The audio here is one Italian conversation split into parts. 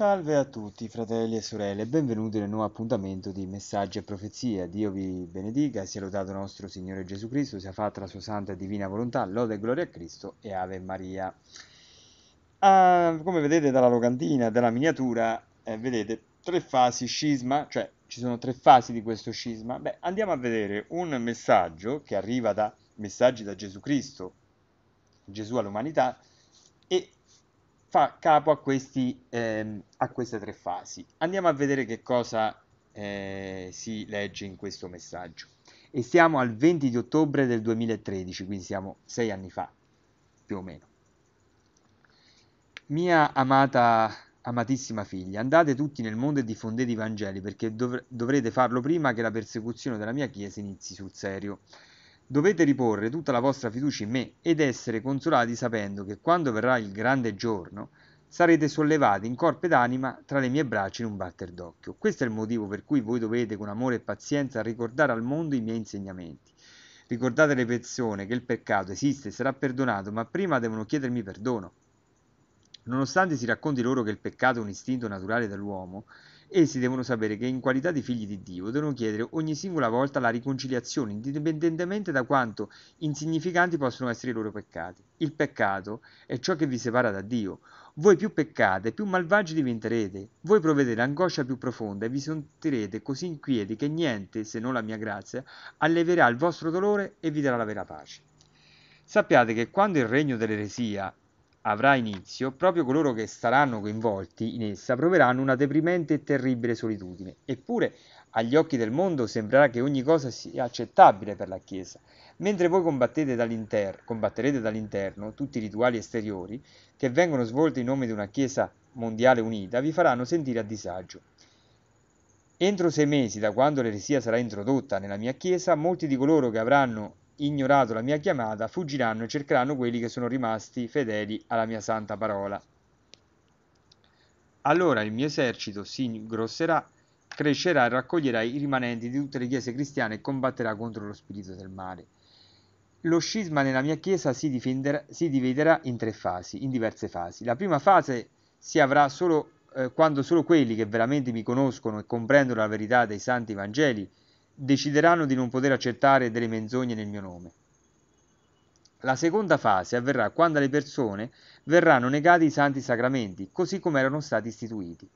Salve a tutti fratelli e sorelle, benvenuti nel nuovo appuntamento di Messaggi e Profezia. Dio vi benedica, sia lodato nostro Signore Gesù Cristo, sia fatta la sua santa e divina volontà, lode e gloria a Cristo e Ave Maria. Ah, come vedete dalla locantina, dalla miniatura, eh, vedete tre fasi scisma, cioè ci sono tre fasi di questo scisma. Beh, andiamo a vedere un messaggio che arriva da messaggi da Gesù Cristo, Gesù all'umanità, e fa capo a, questi, ehm, a queste tre fasi. Andiamo a vedere che cosa eh, si legge in questo messaggio. E siamo al 20 di ottobre del 2013, quindi siamo sei anni fa, più o meno. Mia amata, amatissima figlia, andate tutti nel mondo e diffondete i Vangeli perché dov- dovrete farlo prima che la persecuzione della mia Chiesa inizi sul serio. Dovete riporre tutta la vostra fiducia in me ed essere consolati sapendo che quando verrà il grande giorno sarete sollevati in corpo ed anima tra le mie braccia in un batter d'occhio. Questo è il motivo per cui voi dovete con amore e pazienza ricordare al mondo i miei insegnamenti. Ricordate alle persone che il peccato esiste e sarà perdonato, ma prima devono chiedermi perdono. Nonostante si racconti loro che il peccato è un istinto naturale dell'uomo, Essi devono sapere che in qualità di figli di Dio devono chiedere ogni singola volta la riconciliazione, indipendentemente da quanto insignificanti possono essere i loro peccati. Il peccato è ciò che vi separa da Dio. Voi più peccate, più malvagi diventerete. Voi provvedete angoscia più profonda e vi sentirete così inquieti che niente, se non la mia grazia, alleverà il vostro dolore e vi darà la vera pace. Sappiate che quando il regno dell'eresia avrà inizio, proprio coloro che saranno coinvolti in essa proveranno una deprimente e terribile solitudine. Eppure agli occhi del mondo sembrerà che ogni cosa sia accettabile per la Chiesa. Mentre voi dall'inter- combatterete dall'interno tutti i rituali esteriori che vengono svolti in nome di una Chiesa mondiale unita, vi faranno sentire a disagio. Entro sei mesi da quando l'eresia sarà introdotta nella mia Chiesa, molti di coloro che avranno ignorato la mia chiamata, fuggiranno e cercheranno quelli che sono rimasti fedeli alla mia santa parola. Allora il mio esercito si ingrosserà, crescerà e raccoglierà i rimanenti di tutte le chiese cristiane e combatterà contro lo spirito del male. Lo scisma nella mia chiesa si, si dividerà in tre fasi, in diverse fasi. La prima fase si avrà solo eh, quando solo quelli che veramente mi conoscono e comprendono la verità dei santi Vangeli decideranno di non poter accettare delle menzogne nel mio nome. La seconda fase avverrà quando alle persone verranno negati i santi sacramenti, così come erano stati istituiti.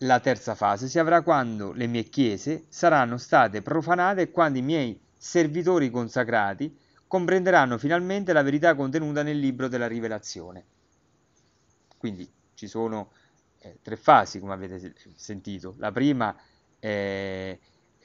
La terza fase si avrà quando le mie chiese saranno state profanate e quando i miei servitori consacrati comprenderanno finalmente la verità contenuta nel libro della rivelazione. Quindi ci sono eh, tre fasi, come avete sentito. La prima è eh,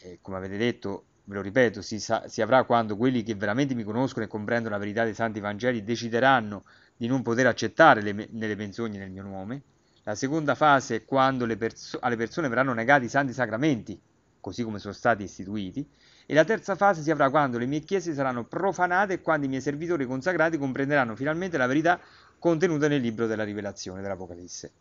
eh, come avete detto, ve lo ripeto, si, sa, si, avrà quando quelli che veramente mi conoscono e comprendono la verità dei Santi Vangeli decideranno di non poter accettare le, nelle menzogne nel mio nome. La seconda fase è quando perso- alle persone verranno negati i santi sacramenti, così come sono stati istituiti. E la terza fase si avrà quando le mie chiese saranno profanate e quando i miei servitori consacrati comprenderanno finalmente la verità contenuta nel libro della rivelazione dell'Apocalisse.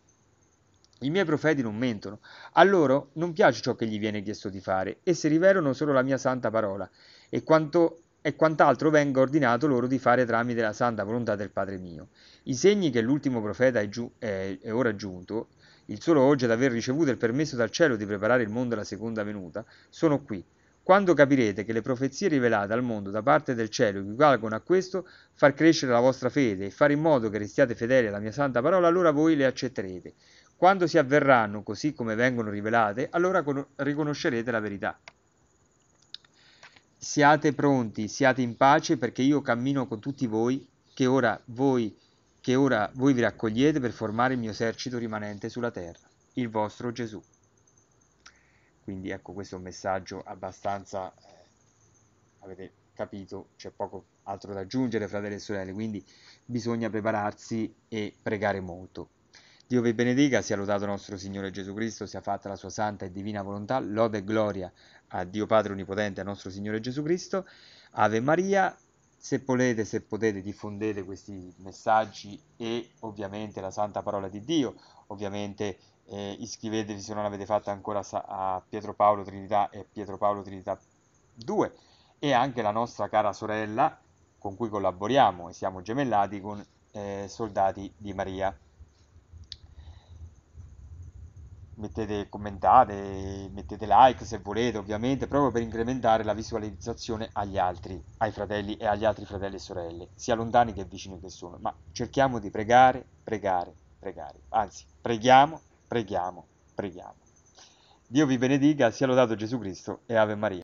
I miei profeti non mentono. A loro non piace ciò che gli viene chiesto di fare, essi rivelano solo la mia santa parola e, quanto, e quant'altro venga ordinato loro di fare tramite la santa volontà del Padre mio. I segni che l'ultimo profeta è, giu, è, è ora giunto, il solo oggi ad aver ricevuto il permesso dal cielo di preparare il mondo alla seconda venuta, sono qui. Quando capirete che le profezie rivelate al mondo da parte del cielo equivalgono a questo, far crescere la vostra fede e fare in modo che restiate fedeli alla mia santa parola, allora voi le accetterete. Quando si avverranno così come vengono rivelate, allora riconoscerete la verità. Siate pronti, siate in pace, perché io cammino con tutti voi, che ora voi, che ora voi vi raccogliete per formare il mio esercito rimanente sulla terra, il vostro Gesù. Quindi ecco, questo è un messaggio abbastanza, eh, avete capito, c'è poco altro da aggiungere, fratelli e sorelle, quindi bisogna prepararsi e pregare molto. Dio vi benedica, sia lodato nostro Signore Gesù Cristo, sia fatta la sua santa e divina volontà, lode e gloria a Dio Padre Onnipotente, a nostro Signore Gesù Cristo. Ave Maria, se volete, se potete, diffondete questi messaggi e ovviamente la santa parola di Dio, ovviamente eh, iscrivetevi se non l'avete fatto ancora a Pietro Paolo Trinità e Pietro Paolo Trinità 2 e anche la nostra cara sorella con cui collaboriamo e siamo gemellati con eh, Soldati di Maria. mettete commentate, mettete like se volete ovviamente, proprio per incrementare la visualizzazione agli altri, ai fratelli e agli altri fratelli e sorelle, sia lontani che vicini che sono, ma cerchiamo di pregare, pregare, pregare, anzi preghiamo, preghiamo, preghiamo. Dio vi benedica, sia lodato Gesù Cristo e Ave Maria.